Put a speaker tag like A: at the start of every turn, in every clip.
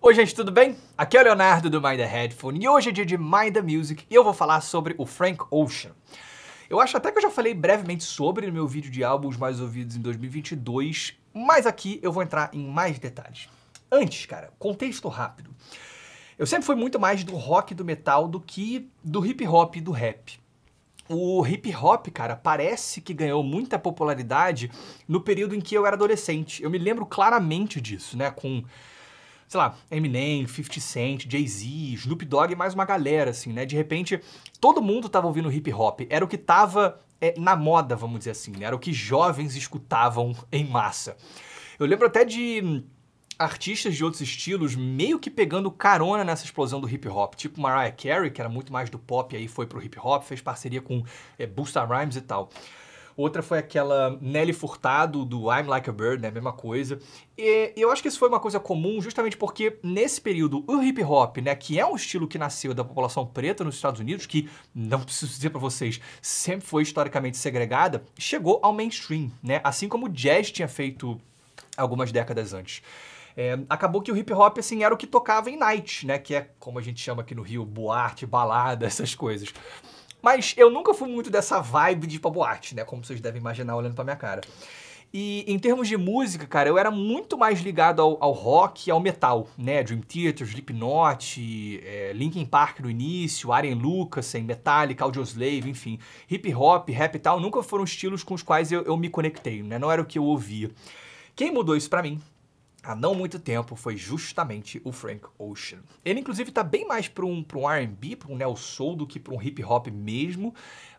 A: Oi gente, tudo bem? Aqui é o Leonardo do Mind the Headphone e hoje é dia de Mind the Music e eu vou falar sobre o Frank Ocean. Eu acho até que eu já falei brevemente sobre no meu vídeo de álbuns mais ouvidos em 2022, mas aqui eu vou entrar em mais detalhes. Antes, cara, contexto rápido. Eu sempre fui muito mais do rock do metal do que do hip hop e do rap. O hip hop, cara, parece que ganhou muita popularidade no período em que eu era adolescente. Eu me lembro claramente disso, né? Com, sei lá, Eminem, 50 Cent, Jay-Z, Snoop Dogg e mais uma galera, assim, né? De repente, todo mundo tava ouvindo hip hop. Era o que tava é, na moda, vamos dizer assim, né? Era o que jovens escutavam em massa. Eu lembro até de artistas de outros estilos meio que pegando carona nessa explosão do hip hop, tipo Mariah Carey, que era muito mais do pop e aí foi pro hip hop, fez parceria com é, Busta Rhymes e tal. Outra foi aquela Nelly Furtado do I'm Like a Bird, né? Mesma coisa. E eu acho que isso foi uma coisa comum justamente porque nesse período o hip hop, né, que é um estilo que nasceu da população preta nos Estados Unidos, que não preciso dizer para vocês, sempre foi historicamente segregada, chegou ao mainstream, né? Assim como o jazz tinha feito algumas décadas antes. É, acabou que o hip hop, assim, era o que tocava em night, né? Que é como a gente chama aqui no Rio, boate, balada, essas coisas. Mas eu nunca fui muito dessa vibe de ir pra boate, né? Como vocês devem imaginar olhando pra minha cara. E em termos de música, cara, eu era muito mais ligado ao, ao rock e ao metal, né? Dream Theater, Slipknot, é, Linkin Park no início, Aren Lucas, Metallica, Audioslave, enfim. Hip hop, rap e tal, nunca foram estilos com os quais eu, eu me conectei, né? Não era o que eu ouvia. Quem mudou isso para mim há não muito tempo foi justamente o Frank Ocean. Ele inclusive está bem mais para um, um R&B, para um neo soul do que para um hip hop mesmo,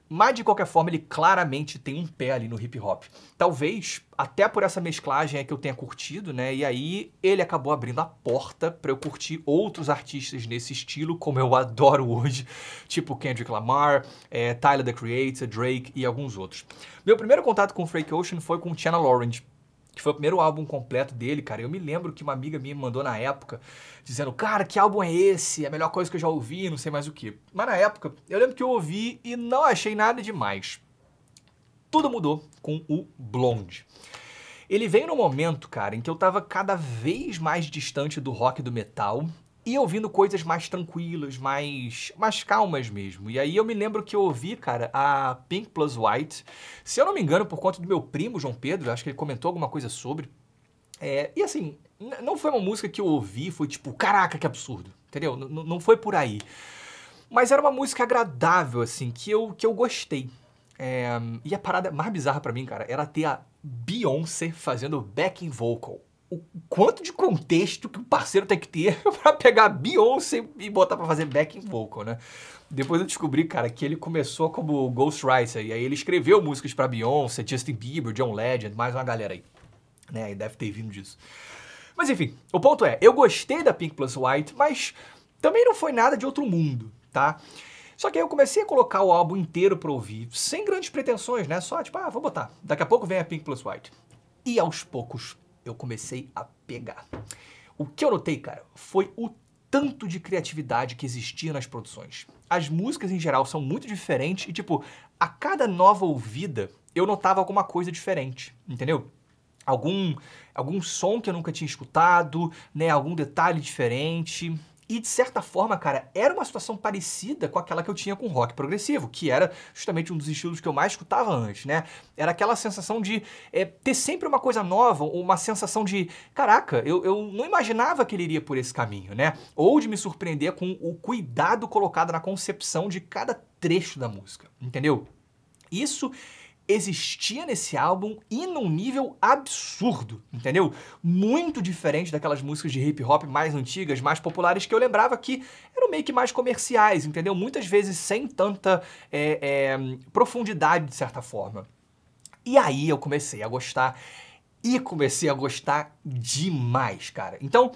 A: mas de qualquer forma ele claramente tem um pé ali no hip hop. Talvez até por essa mesclagem é que eu tenha curtido, né? E aí ele acabou abrindo a porta para eu curtir outros artistas nesse estilo, como eu adoro hoje, tipo Kendrick Lamar, é, Tyler the Creator, Drake e alguns outros. Meu primeiro contato com o Frank Ocean foi com Tiana Lawrence que foi o primeiro álbum completo dele, cara. Eu me lembro que uma amiga minha me mandou na época, dizendo, cara, que álbum é esse? É a melhor coisa que eu já ouvi, não sei mais o que. Mas na época, eu lembro que eu ouvi e não achei nada demais. Tudo mudou com o Blonde. Ele veio num momento, cara, em que eu tava cada vez mais distante do rock e do metal e ouvindo coisas mais tranquilas, mais, mais calmas mesmo. E aí eu me lembro que eu ouvi, cara, a Pink Plus White, se eu não me engano, por conta do meu primo João Pedro, acho que ele comentou alguma coisa sobre. É, e assim, não foi uma música que eu ouvi, foi tipo, caraca, que absurdo, entendeu? N não foi por aí. Mas era uma música agradável, assim, que eu, que eu gostei. É, e a parada mais bizarra para mim, cara, era ter a Beyoncé fazendo backing vocal o quanto de contexto que o parceiro tem que ter para pegar Beyoncé e botar para fazer backing vocal, né? Depois eu descobri, cara, que ele começou como ghostwriter, e aí ele escreveu músicas para Beyoncé, Justin Bieber, John Legend, mais uma galera aí. Né? E deve ter vindo disso. Mas enfim, o ponto é, eu gostei da Pink Plus White, mas também não foi nada de outro mundo, tá? Só que aí eu comecei a colocar o álbum inteiro pra ouvir, sem grandes pretensões, né? Só tipo, ah, vou botar. Daqui a pouco vem a Pink Plus White. E aos poucos eu comecei a pegar. O que eu notei, cara, foi o tanto de criatividade que existia nas produções. As músicas em geral são muito diferentes e, tipo, a cada nova ouvida eu notava alguma coisa diferente, entendeu? Algum, algum som que eu nunca tinha escutado, né? Algum detalhe diferente. E de certa forma, cara, era uma situação parecida com aquela que eu tinha com rock progressivo, que era justamente um dos estilos que eu mais escutava antes, né? Era aquela sensação de é, ter sempre uma coisa nova, uma sensação de caraca, eu, eu não imaginava que ele iria por esse caminho, né? Ou de me surpreender com o cuidado colocado na concepção de cada trecho da música, entendeu? Isso existia nesse álbum e num nível absurdo, entendeu? Muito diferente daquelas músicas de hip hop mais antigas, mais populares que eu lembrava que eram meio que mais comerciais, entendeu? Muitas vezes sem tanta é, é, profundidade de certa forma. E aí eu comecei a gostar e comecei a gostar demais, cara. Então,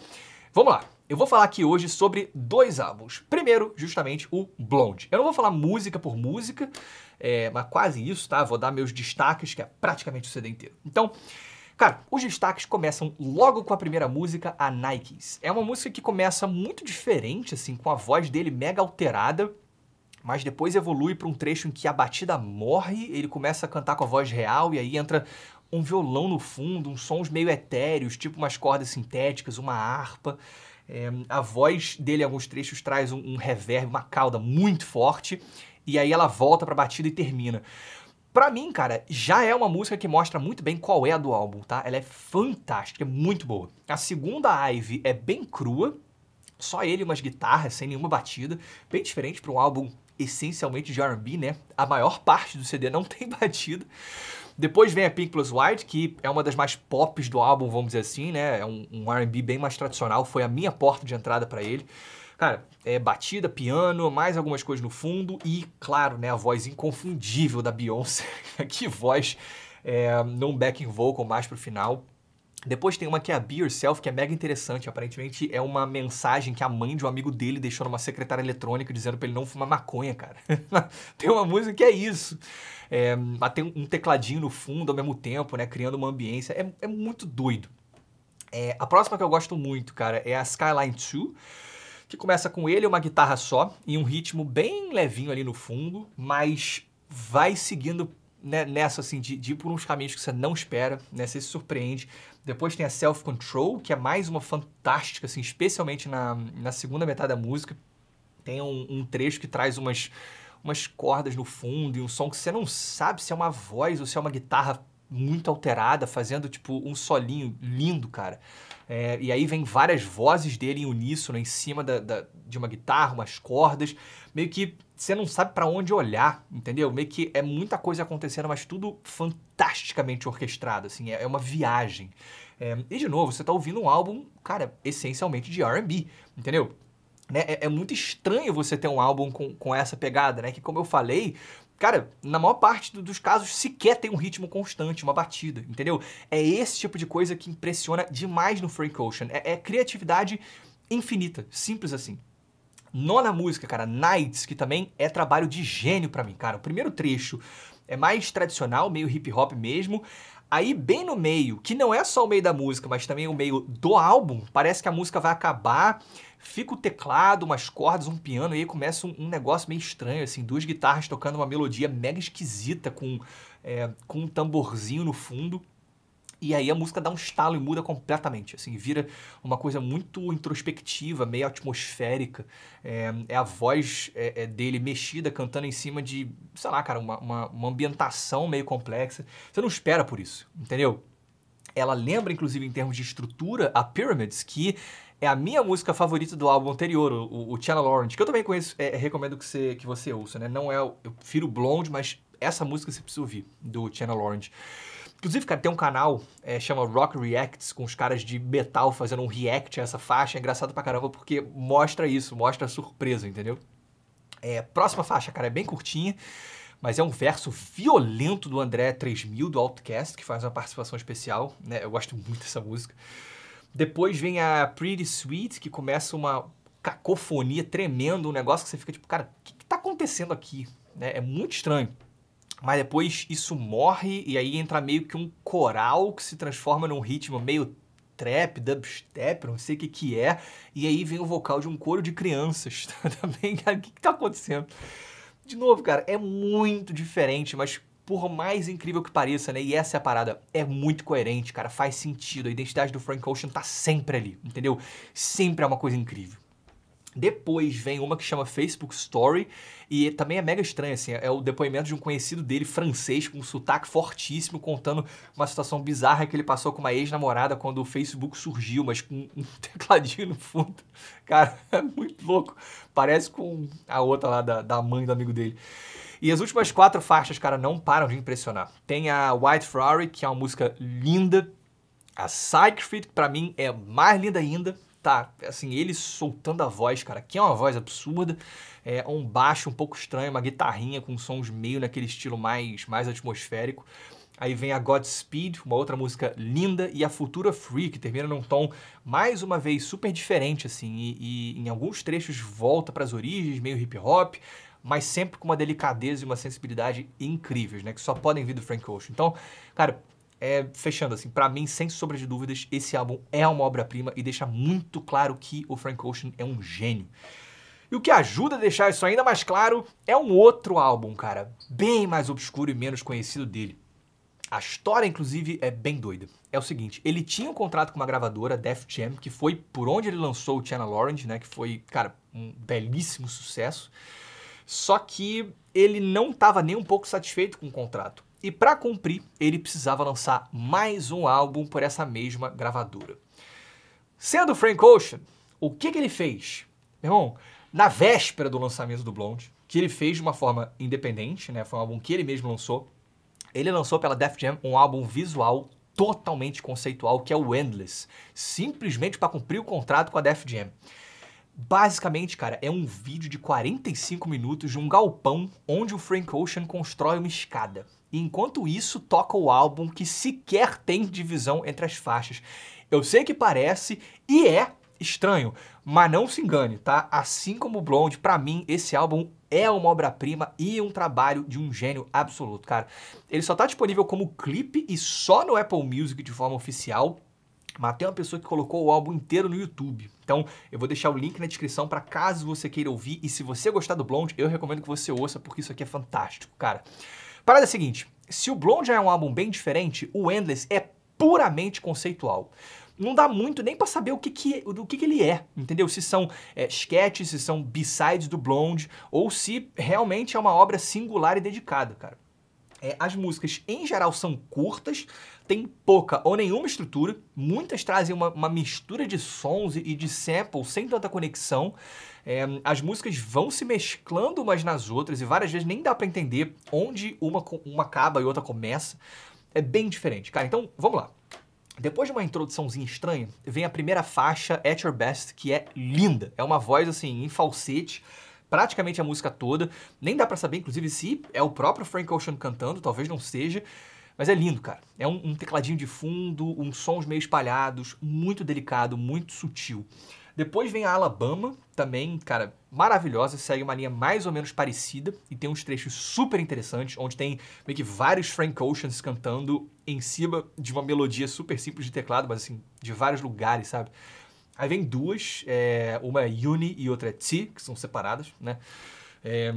A: vamos lá. Eu vou falar aqui hoje sobre dois álbuns. Primeiro, justamente o Blonde. Eu não vou falar música por música, é, mas quase isso, tá? Vou dar meus destaques, que é praticamente o CD inteiro. Então, Cara, os destaques começam logo com a primeira música, a Nikes. É uma música que começa muito diferente, assim, com a voz dele mega alterada, mas depois evolui para um trecho em que a batida morre, ele começa a cantar com a voz real e aí entra um violão no fundo, uns sons meio etéreos, tipo umas cordas sintéticas, uma harpa. É, a voz dele, em alguns trechos, traz um, um reverb, uma cauda muito forte e aí ela volta pra batida e termina. Pra mim, cara, já é uma música que mostra muito bem qual é a do álbum, tá? Ela é fantástica, é muito boa. A segunda Ive é bem crua, só ele umas guitarras, sem nenhuma batida, bem diferente para um álbum essencialmente de R&B, né? A maior parte do CD não tem batida. Depois vem a Pink Plus White, que é uma das mais pops do álbum, vamos dizer assim, né? É um, um R&B bem mais tradicional, foi a minha porta de entrada para ele. Cara, é batida, piano, mais algumas coisas no fundo e, claro, né, a voz inconfundível da Beyoncé. que voz é, num backing vocal mais pro final. Depois tem uma que é a Be Yourself, que é mega interessante. Aparentemente é uma mensagem que a mãe de um amigo dele deixou numa secretária eletrônica dizendo para ele não fumar maconha, cara. tem uma música que é isso. É, mas tem um tecladinho no fundo ao mesmo tempo, né? Criando uma ambiência. É, é muito doido. É, a próxima que eu gosto muito, cara, é a Skyline 2 que começa com ele uma guitarra só e um ritmo bem levinho ali no fundo, mas vai seguindo né, nessa, assim, de, de, ir por uns caminhos que você não espera, né, você se surpreende. Depois tem a Self Control, que é mais uma fantástica, assim, especialmente na, na segunda metade da música. Tem um, um trecho que traz umas, umas cordas no fundo e um som que você não sabe se é uma voz ou se é uma guitarra muito alterada, fazendo tipo um solinho lindo, cara. É, e aí vem várias vozes dele em uníssono, em cima da, da, de uma guitarra, umas cordas, meio que você não sabe para onde olhar, entendeu? Meio que é muita coisa acontecendo, mas tudo fantasticamente orquestrado, assim, é, é uma viagem. É, e de novo, você tá ouvindo um álbum, cara, essencialmente de R&B, entendeu? Né? É, é, muito estranho você ter um álbum com, com essa pegada, né? Que como eu falei, Cara, na maior parte do, dos casos sequer tem um ritmo constante, uma batida, entendeu? É esse tipo de coisa que impressiona demais no Frank Ocean. É, é criatividade infinita, simples assim. Nona música, cara, Nights, que também é trabalho de gênio para mim, cara. O primeiro trecho é mais tradicional, meio hip hop mesmo. Aí, bem no meio, que não é só o meio da música, mas também o meio do álbum, parece que a música vai acabar, fica o teclado, umas cordas, um piano, e aí começa um, um negócio meio estranho, assim, duas guitarras tocando uma melodia mega esquisita com, é, com um tamborzinho no fundo. E aí a música dá um estalo e muda completamente, assim, vira uma coisa muito introspectiva, meio atmosférica. É, é a voz é, é dele mexida, cantando em cima de, sei lá, cara, uma, uma, uma ambientação meio complexa. Você não espera por isso, entendeu? Ela lembra, inclusive, em termos de estrutura, a Pyramids, que é a minha música favorita do álbum anterior, o, o Channel Orange, que eu também conheço, é, é, recomendo que você, que você ouça, né? Não é, eu prefiro Blonde, mas essa música você precisa ouvir, do Channel Orange. Inclusive, cara, tem um canal, é, chama Rock Reacts, com os caras de metal fazendo um react a essa faixa. É engraçado pra caramba porque mostra isso, mostra a surpresa, entendeu? É, próxima faixa, cara, é bem curtinha, mas é um verso violento do André 3000, do Outcast, que faz uma participação especial, né? Eu gosto muito dessa música. Depois vem a Pretty Sweet, que começa uma cacofonia tremenda, um negócio que você fica tipo, cara, o que, que tá acontecendo aqui? né é muito estranho mas depois isso morre e aí entra meio que um coral que se transforma num ritmo meio trap, dubstep, não sei o que que é, e aí vem o vocal de um coro de crianças também, cara, o que que tá acontecendo? De novo, cara, é muito diferente, mas por mais incrível que pareça, né, e essa é a parada, é muito coerente, cara, faz sentido, a identidade do Frank Ocean tá sempre ali, entendeu? Sempre é uma coisa incrível. Depois vem uma que chama Facebook Story e também é mega estranha, assim, é o depoimento de um conhecido dele francês com um sotaque fortíssimo contando uma situação bizarra que ele passou com uma ex-namorada quando o Facebook surgiu, mas com um tecladinho no fundo. Cara, é muito louco. Parece com a outra lá da, da mãe do amigo dele. E as últimas quatro faixas, cara, não param de impressionar. Tem a White Ferrari, que é uma música linda. A Siegfried, que pra mim é mais linda ainda tá, assim, ele soltando a voz, cara, que é uma voz absurda, é um baixo um pouco estranho, uma guitarrinha com sons meio naquele estilo mais, mais atmosférico. Aí vem a Godspeed, uma outra música linda, e a Futura Free, que termina num tom, mais uma vez, super diferente, assim, e, e em alguns trechos volta para as origens, meio hip hop, mas sempre com uma delicadeza e uma sensibilidade incríveis, né, que só podem vir do Frank Ocean. Então, cara, é, fechando, assim, para mim, sem sombra de dúvidas, esse álbum é uma obra-prima e deixa muito claro que o Frank Ocean é um gênio. E o que ajuda a deixar isso ainda mais claro é um outro álbum, cara, bem mais obscuro e menos conhecido dele. A história, inclusive, é bem doida. É o seguinte, ele tinha um contrato com uma gravadora, Def Jam, que foi por onde ele lançou o Channel Orange, né, que foi, cara, um belíssimo sucesso. Só que ele não estava nem um pouco satisfeito com o contrato e para cumprir, ele precisava lançar mais um álbum por essa mesma gravadora. Sendo Frank Ocean, o que, que ele fez? Meu irmão, na véspera do lançamento do Blonde, que ele fez de uma forma independente, né? Foi um álbum que ele mesmo lançou. Ele lançou pela Def Jam um álbum visual totalmente conceitual que é o Endless, simplesmente para cumprir o contrato com a Def Jam. Basicamente, cara, é um vídeo de 45 minutos de um galpão onde o Frank Ocean constrói uma escada. E enquanto isso, toca o álbum que sequer tem divisão entre as faixas. Eu sei que parece e é estranho, mas não se engane, tá? Assim como Blonde, para mim esse álbum é uma obra-prima e um trabalho de um gênio absoluto, cara. Ele só tá disponível como clipe e só no Apple Music de forma oficial. Mas tem uma pessoa que colocou o álbum inteiro no YouTube. Então, eu vou deixar o link na descrição para caso você queira ouvir. E se você gostar do Blonde, eu recomendo que você ouça, porque isso aqui é fantástico, cara. Parada é a seguinte, se o Blonde é um álbum bem diferente, o Endless é puramente conceitual não dá muito nem para saber o que que, o que que ele é, entendeu? Se são é, sketches, se são b-sides do Blonde, ou se realmente é uma obra singular e dedicada, cara. É, as músicas, em geral, são curtas, tem pouca ou nenhuma estrutura, muitas trazem uma, uma mistura de sons e de samples sem tanta conexão. É, as músicas vão se mesclando umas nas outras e várias vezes nem dá para entender onde uma, uma acaba e outra começa. É bem diferente, cara. Então, vamos lá. Depois de uma introduçãozinha estranha, vem a primeira faixa, At Your Best, que é linda. É uma voz, assim, em falsete, praticamente a música toda. Nem dá para saber, inclusive, se é o próprio Frank Ocean cantando, talvez não seja. Mas é lindo, cara. É um, um tecladinho de fundo, uns sons meio espalhados, muito delicado, muito sutil. Depois vem a Alabama, também, cara, maravilhosa, segue uma linha mais ou menos parecida e tem uns trechos super interessantes, onde tem meio que vários Frank Oceans cantando em cima de uma melodia super simples de teclado, mas assim, de vários lugares, sabe? Aí vem duas, é, uma é Uni e outra é Ti, que são separadas, né? É,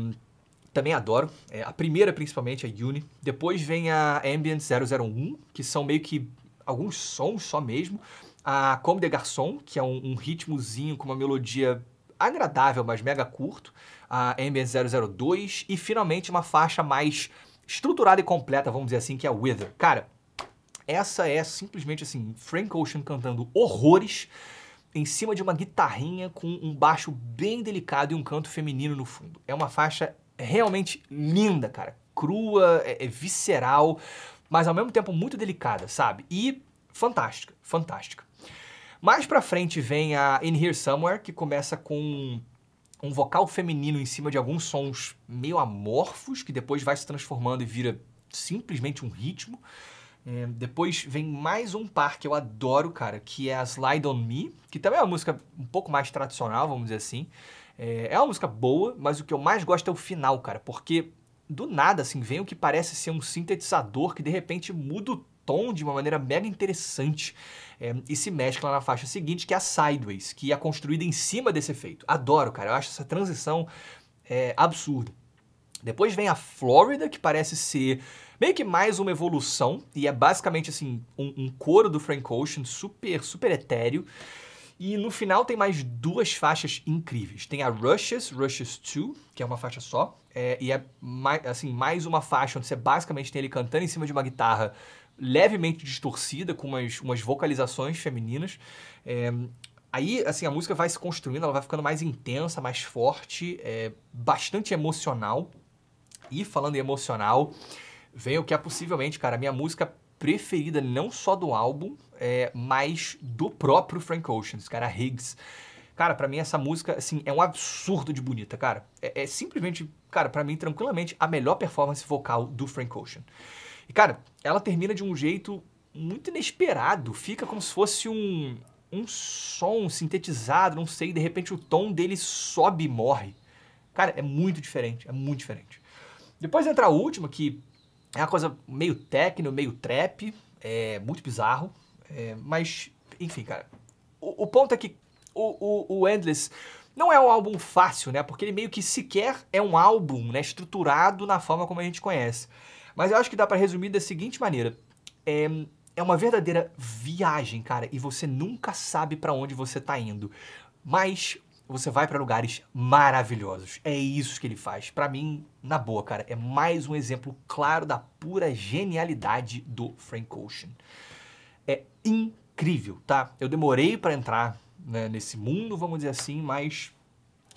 A: também adoro. É, a primeira, principalmente, a Uni. Depois vem a Ambient 001, que são meio que alguns sons só mesmo. A Comme des Garçons, que é um, um ritmozinho com uma melodia agradável, mas mega curto. A Ambient 002. E, finalmente, uma faixa mais estruturada e completa, vamos dizer assim, que é a Wither. Cara, essa é simplesmente, assim, Frank Ocean cantando horrores em cima de uma guitarrinha com um baixo bem delicado e um canto feminino no fundo. É uma faixa realmente linda, cara. Crua, é, é visceral, mas ao mesmo tempo muito delicada, sabe? E fantástica, fantástica. Mais pra frente vem a In Here Somewhere, que começa com um vocal feminino em cima de alguns sons meio amorfos, que depois vai se transformando e vira simplesmente um ritmo. É, depois vem mais um par que eu adoro, cara, que é a Slide On Me, que também é uma música um pouco mais tradicional, vamos dizer assim. É, é uma música boa, mas o que eu mais gosto é o final, cara, porque do nada, assim, vem o que parece ser um sintetizador que de repente muda o tom de uma maneira mega interessante é, e se mescla na faixa seguinte, que é a Sideways, que é construída em cima desse efeito. Adoro, cara, eu acho essa transição é, absurda. Depois vem a Florida, que parece ser meio que mais uma evolução, e é basicamente assim, um, um coro do Frank Ocean super, super etéreo. E no final tem mais duas faixas incríveis. Tem a Rushes, Rushes 2, que é uma faixa só. É, e é mais, assim, mais uma faixa onde você basicamente tem ele cantando em cima de uma guitarra levemente distorcida, com umas, umas vocalizações femininas. É, aí, assim, a música vai se construindo, ela vai ficando mais intensa, mais forte, é, bastante emocional. E falando em emocional, vem o que é possivelmente, cara, a minha música preferida, não só do álbum, é, mas do próprio Frank Ocean, esse cara Higgs. Cara, para mim essa música, assim, é um absurdo de bonita, cara. É, é simplesmente, cara, para mim, tranquilamente, a melhor performance vocal do Frank Ocean. E, cara, ela termina de um jeito muito inesperado. Fica como se fosse um, um som sintetizado, não sei, de repente o tom dele sobe e morre. Cara, é muito diferente, é muito diferente. Depois entra a última, que é uma coisa meio técnico meio trap, é muito bizarro. É, mas, enfim, cara. O, o, ponto é que o, o, o Endless não é um álbum fácil, né? Porque ele meio que sequer é um álbum, né? Estruturado na forma como a gente conhece. Mas eu acho que dá para resumir da seguinte maneira. É, é uma verdadeira viagem, cara, e você nunca sabe para onde você tá indo. Mas você vai para lugares maravilhosos. É isso que ele faz. Para mim, na boa, cara, é mais um exemplo claro da pura genialidade do Frank Ocean. É incrível, tá? Eu demorei para entrar né, nesse mundo, vamos dizer assim, mas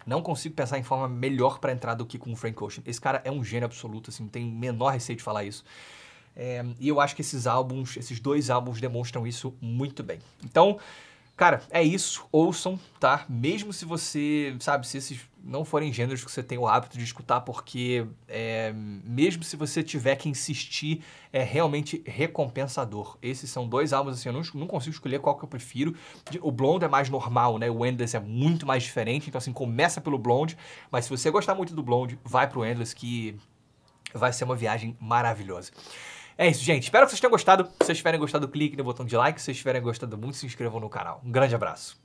A: não consigo pensar em forma melhor para entrar do que com o Frank Ocean. Esse cara é um gênio absoluto, assim, não tem menor receio de falar isso. É, e eu acho que esses álbuns, esses dois álbuns demonstram isso muito bem. Então, Cara, é isso. Ouçam, tá? Mesmo se você, sabe, se esses não forem gêneros que você tem o hábito de escutar, porque é, mesmo se você tiver que insistir, é realmente recompensador. Esses são dois álbuns, assim, eu não, não consigo escolher qual que eu prefiro. O Blonde é mais normal, né? O Endless é muito mais diferente, então assim, começa pelo Blonde, mas se você gostar muito do Blonde, vai pro Endless que vai ser uma viagem maravilhosa. É isso, gente. Espero que vocês tenham gostado. Se vocês tiverem gostado, clique no botão de like. Se vocês tiverem gostado muito, se inscrevam no canal. Um grande abraço.